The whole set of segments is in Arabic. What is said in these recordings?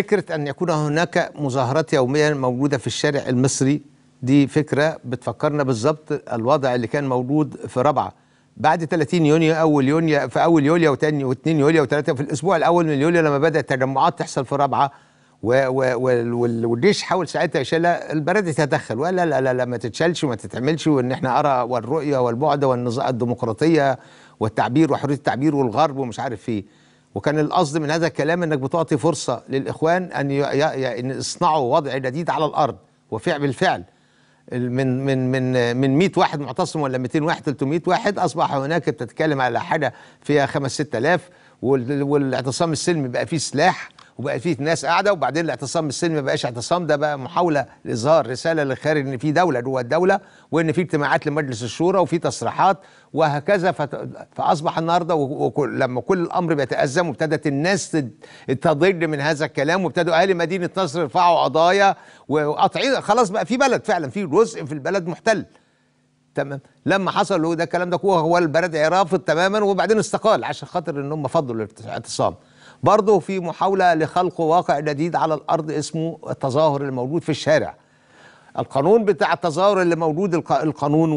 فكرة أن يكون هناك مظاهرات يومية موجودة في الشارع المصري دي فكرة بتفكرنا بالظبط الوضع اللي كان موجود في رابعة بعد 30 يونيو أول يونيو في أول يوليو و2 يوليو وثلاثة في الأسبوع الأول من يوليو لما بدأت تجمعات تحصل في رابعة والجيش حاول ساعتها يشيلها البلد تدخل ولا لا لا لا ما تتشالش وما تتعملش وان احنا ارى والرؤيه والبعد والنظام الديمقراطيه والتعبير وحريه التعبير والغرب ومش عارف ايه وكان القصد من هذا الكلام انك بتعطي فرصه للاخوان ان يصنعوا وضع جديد على الارض وفعل بالفعل من من من من 100 واحد معتصم ولا 200 واحد 300 واحد اصبح هناك بتتكلم على حاجه فيها 5 6000 والاعتصام السلمي بقى فيه سلاح وبقى فيه ناس قاعده وبعدين الاعتصام السلمي ما بقاش اعتصام ده بقى محاوله لاظهار رساله للخارج ان في دوله جوه الدوله وان في اجتماعات لمجلس الشورى وفي تصريحات وهكذا فاصبح النهارده لما كل الامر بيتازم وابتدت الناس تضج من هذا الكلام وابتدوا اهل مدينه نصر يرفعوا قضايا وقطعين خلاص بقى في بلد فعلا في جزء في البلد محتل تمام لما حصل له ده الكلام ده هو البلد رافض تماما وبعدين استقال عشان خاطر ان هم فضلوا الاعتصام برضه في محاولة لخلق واقع جديد على الأرض اسمه التظاهر الموجود في الشارع القانون بتاع التظاهر اللي موجود القانون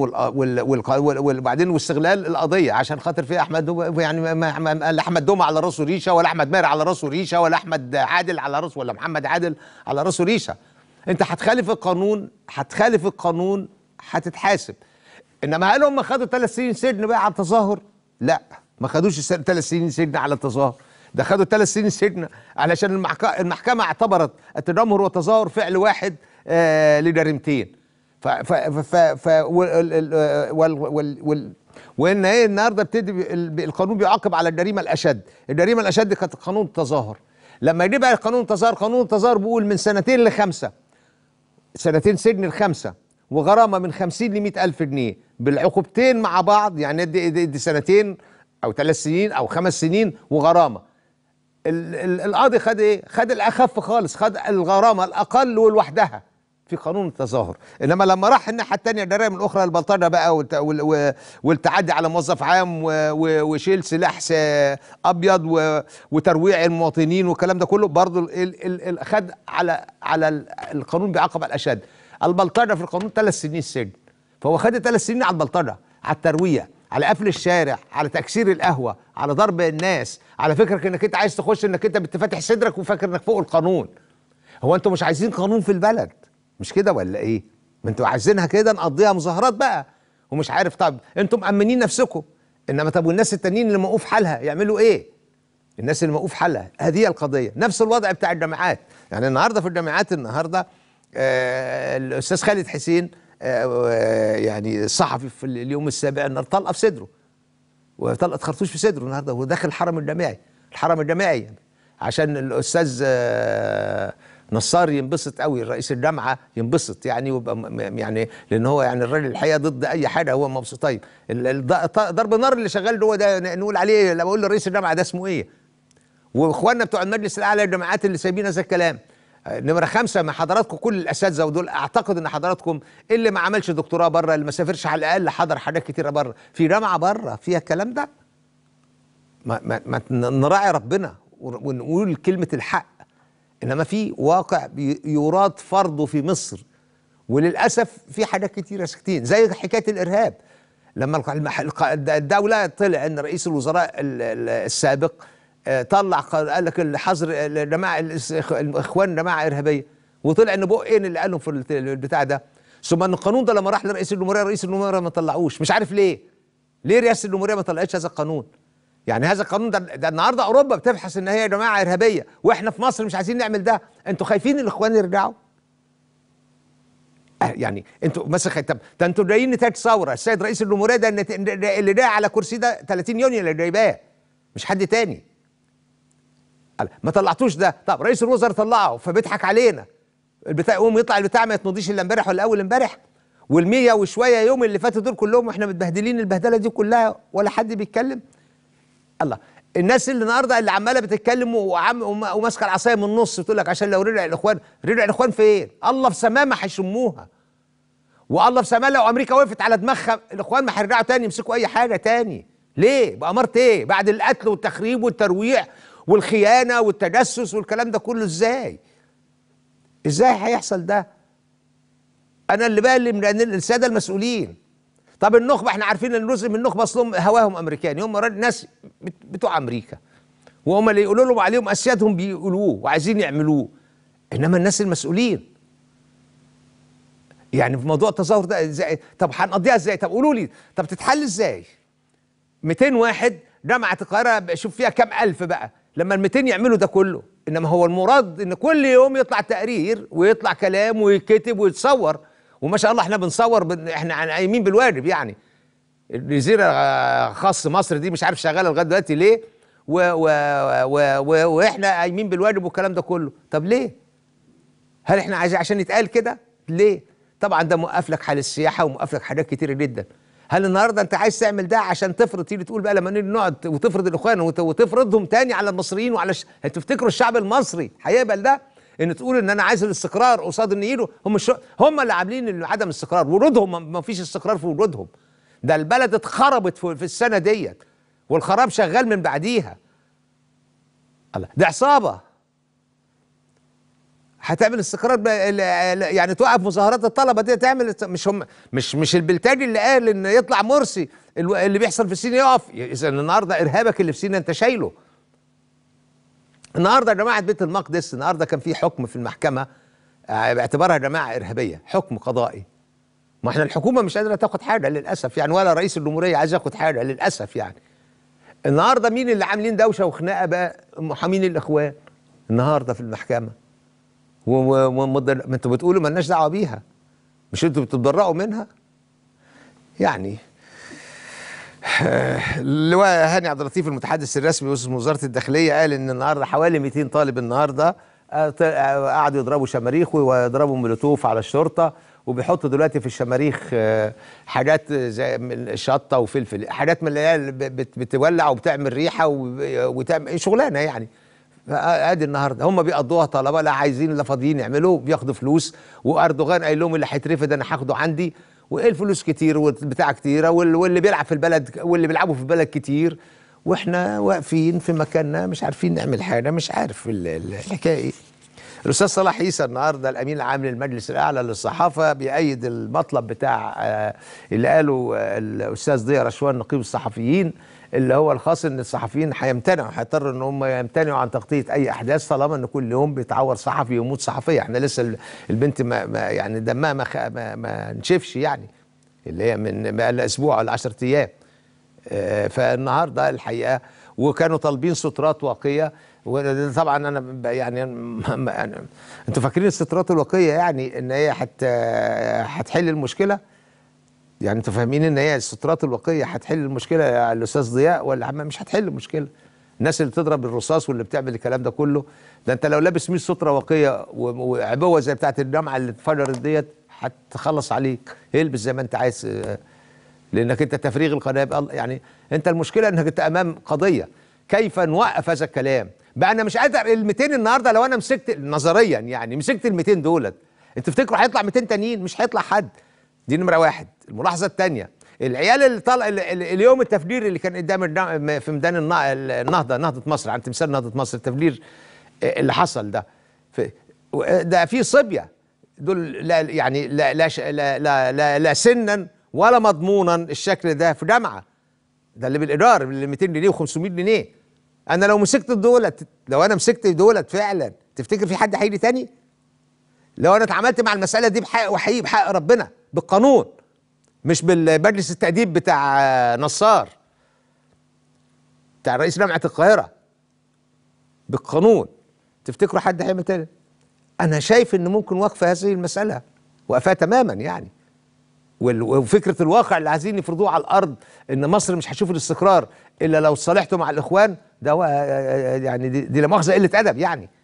وبعدين واستغلال القضيه عشان خاطر في احمد يعني لا احمد دوم على راسه ريشه ولا احمد ماهر على راسه ريشه ولا احمد عادل على راسه ولا محمد عادل على راسه ريشه انت هتخالف القانون هتخالف القانون هتتحاسب انما هل هم خدوا ثلاث سنين سجن بقى على التظاهر؟ لا ما خدوش ثلاث سنين سجن على التظاهر ده خدوا ثلاث سنين سجن علشان المحكمة, اعتبرت التنمر والتظاهر فعل واحد آه، لجريمتين ف ف ف ف ف وال آه، وال وال وال وان ايه النهارده بتدي القانون بيعاقب على الجريمه الاشد، الجريمه الاشد كانت قانون التظاهر. لما يجي بقى قانون التظاهر، قانون التظاهر بيقول من سنتين لخمسه. سنتين سجن لخمسه وغرامه من 50 ل 100,000 جنيه بالعقوبتين مع بعض يعني ادي دي, سنتين او ثلاث سنين او خمس سنين وغرامه القاضي خد ايه خد الاخف خالص خد الغرامه الاقل ولوحدها في قانون التظاهر انما لما راح الناحيه الثانيه الجرائم الاخرى البلطجه بقى والت... وال... والتعدي على موظف عام و... وشيل سلاح ابيض و... وترويع المواطنين والكلام ده كله برضه ال... ال... ال... خد على على القانون بيعاقب على الاشد البلطجه في القانون ثلاث سنين سجن فهو خد ثلاث سنين على البلطجه على الترويع على قفل الشارع على تكسير القهوه على ضرب الناس على فكرك انك انت عايز تخش انك انت بتفتح صدرك وفاكر انك فوق القانون هو انتوا مش عايزين قانون في البلد مش كده ولا ايه ما انتوا عايزينها كده نقضيها مظاهرات بقى ومش عارف طب انتوا مأمنين نفسكم انما طب والناس التانيين اللي موقوف حالها يعملوا ايه الناس اللي موقوف حالها هذه القضيه نفس الوضع بتاع الجامعات يعني النهارده في الجامعات النهارده آه الاستاذ خالد حسين آه، يعني صحفي في اليوم السابع ان طلقه في صدره وطلقه خرطوش في صدره النهارده وداخل الحرم الجامعي الحرم الجامعي يعني عشان الاستاذ آه، نصار ينبسط قوي رئيس الجامعه ينبسط يعني ويبقى يعني لان هو يعني الراجل الحقيقه ضد اي حاجه هو مبسوط طيب ضرب النار اللي شغال هو ده نقول عليه لما اقول لرئيس الجامعه ده اسمه ايه واخواننا بتوع المجلس الاعلى الجامعات اللي سايبين هذا الكلام نمره خمسه من حضراتكم كل الاساتذه ودول اعتقد ان حضراتكم اللي ما عملش دكتوراه بره اللي ما سافرش على الاقل حضر حاجات كتيره بره في جامعه بره فيها الكلام ده ما, ما, ما نراعي ربنا ونقول كلمه الحق انما في واقع يراد فرضه في مصر وللاسف في حاجات كتيره ساكتين زي حكايه الارهاب لما الدوله طلع ان رئيس الوزراء السابق طلع قال لك الحظر الجماعه الاخوان جماعه ارهابيه وطلع ان بقين إيه اللي قالهم في البتاع ده ثم ان القانون ده لما راح لرئيس الجمهوريه رئيس الجمهوريه ما طلعوش مش عارف ليه ليه رئاسه الجمهوريه ما طلعتش هذا القانون يعني هذا القانون ده, ده النهارده اوروبا بتبحث ان هي جماعه ارهابيه واحنا في مصر مش عايزين نعمل ده انتوا خايفين الاخوان يرجعوا أه، يعني انتوا مثلا طب ده انتوا جايين نتاج ثوره السيد رئيس الجمهوريه ده اللي جاي على كرسي ده 30 يونيو اللي جايباه مش حد تاني ما طلعتوش ده طب رئيس الوزراء طلعه فبيضحك علينا البتاع يقوم يطلع البتاع ما يتمضيش الا امبارح ولا اول امبارح وال100 وشويه يوم اللي فاتوا دول كلهم واحنا متبهدلين البهدله دي كلها ولا حد بيتكلم الله الناس اللي النهارده اللي عماله بتتكلم وعم وماسكه العصايه من النص وتقول لك عشان لو رجع الاخوان رجع الاخوان فين؟ الله في سماه ما هيشموها والله في سماه لو امريكا وقفت على دماغها الاخوان ما هيرجعوا تاني يمسكوا اي حاجه تاني ليه؟ بامارة ايه؟ بعد القتل والتخريب والترويع والخيانه والتجسس والكلام ده كله ازاي ازاي هيحصل ده انا اللي بقلم لان الساده المسؤولين طب النخبه احنا عارفين ان جزء من النخبه اصلهم هواهم امريكاني يعني هم ناس بتوع امريكا وهم اللي يقولوا لهم عليهم اسيادهم بيقولوه وعايزين يعملوه انما الناس المسؤولين يعني في موضوع التظاهر ده ازاي طب هنقضيها ازاي طب قولوا لي طب تتحل ازاي 200 واحد جامعه القاهره شوف فيها كام الف بقى لما ال 200 يعملوا ده كله انما هو المراد ان كل يوم يطلع تقرير ويطلع كلام ويتكتب ويتصور وما شاء الله احنا بنصور بن احنا قايمين بالواجب يعني الجزيره خاص مصر دي مش عارف شغاله لغايه دلوقتي ليه و و و و واحنا قايمين بالواجب والكلام ده كله طب ليه هل احنا عايزين عشان يتقال كده ليه طبعا ده موقف لك حال السياحه وموقف لك حاجات كتير جدا هل النهارده انت عايز تعمل ده عشان تفرض تيجي تقول بقى لما نقعد وتفرض الاخوان وتفرضهم تاني على المصريين وعلى ش... تفتكروا الشعب المصري هيقبل ده ان تقول ان انا عايز الاستقرار قصاد النيل هم شو... هم اللي عاملين عدم الاستقرار ورودهم ما فيش استقرار في ورودهم ده البلد اتخربت في, في السنه ديت والخراب شغال من بعديها الله ده عصابه هتعمل استقرار ب... يعني توقف مظاهرات الطلبه دي تعمل مش هم مش مش البلتاجي اللي قال ان يطلع مرسي اللي بيحصل في سينا يقف اذا النهارده ارهابك اللي في سينا انت شايله النهارده يا جماعه بيت المقدس النهارده كان في حكم في المحكمه آه، باعتبارها جماعه ارهابيه حكم قضائي ما احنا الحكومه مش قادره تاخد حاجه للاسف يعني ولا رئيس الجمهوريه عايز ياخد حاجه للاسف يعني النهارده مين اللي عاملين دوشه وخناقه بقى محامين الاخوان النهارده في المحكمه ما انتوا بتقولوا مالناش دعوه بيها مش انتوا بتتبرعوا منها يعني اللواء هاني عبد اللطيف المتحدث الرسمي باسم وزاره الداخليه قال ان النهارده حوالي 200 طالب النهارده آه، آه، قعدوا يضربوا شماريخ ويضربوا مولوتوف على الشرطه وبيحطوا دلوقتي في الشماريخ آه، حاجات زي شطه وفلفل حاجات من اللي هي بتولع وبتعمل ريحه وتعمل شغلانه يعني ادي النهارده هم بيقضوها طلبه لا عايزين لا فاضيين يعملوا بياخدوا فلوس واردوغان قايل لهم اللي هيترفد انا هاخده عندي وايه الفلوس كتير والبتاع كتيره واللي بيلعب في البلد واللي بيلعبوا في البلد كتير واحنا واقفين في مكاننا مش عارفين نعمل حاجه مش عارف الحكايه ايه الاستاذ صلاح عيسى النهارده الامين العام للمجلس الاعلى للصحافه بيأيد المطلب بتاع آه، اللي قاله آه، الاستاذ ضياء رشوان نقيب الصحفيين اللي هو الخاص ان الصحفيين هيمتنعوا هيضطروا ان هم يمتنعوا عن تغطيه اي احداث طالما ان كل يوم بيتعور صحفي ويموت صحفيه احنا لسه البنت ما, يعني دمها ما, خ... ما ما نشفش يعني اللي هي من بقى اسبوع ولا 10 ايام آه، فالنهارده الحقيقه وكانوا طالبين سترات واقيه وطبعا انا يعني انتوا فاكرين السترات الواقيه يعني ان هي هتحل المشكله يعني انتوا فاهمين ان هي السترات الواقيه هتحل المشكله يا الاستاذ ضياء ولا مش هتحل المشكله الناس اللي بتضرب الرصاص واللي بتعمل الكلام ده كله ده انت لو لابس 100 ستره واقيه وعبوه زي بتاعه الجامعه اللي اتفجرت ديت هتخلص عليك البس زي ما انت عايز آه، لانك انت تفريغ القناه يعني انت المشكله انك انت امام قضيه كيف نوقف هذا الكلام بقى انا مش قادر ال 200 النهارده لو انا مسكت نظريا يعني مسكت ال 200 دولت انت تفتكروا هيطلع 200 تانيين مش هيطلع حد دي نمره واحد الملاحظه الثانيه العيال اللي طالع اليوم التفجير اللي كان قدام في ميدان النهضه نهضه مصر عن تمثال نهضه مصر التفجير آه، اللي حصل ده ده في صبيه دول لا يعني لا لا لا لا, لا, لا سنا ولا مضمونا الشكل ده في جامعه ده اللي بالايجار اللي 200 جنيه و500 جنيه انا لو مسكت دولت لو انا مسكت دولت فعلا تفتكر في حد هيجي تاني لو انا اتعاملت مع المساله دي بحق وحقيقي بحق ربنا بالقانون مش بالمجلس التأديب بتاع نصار بتاع رئيس جامعة القاهرة بالقانون تفتكروا حد هيعمل تاني أنا شايف إن ممكن وقف هذه المسألة وقفها تماما يعني وفكرة الواقع اللي عايزين يفرضوه على الأرض إن مصر مش هتشوف الاستقرار إلا لو صالحته مع الإخوان ده يعني دي, دي لا مؤاخذة قلة أدب يعني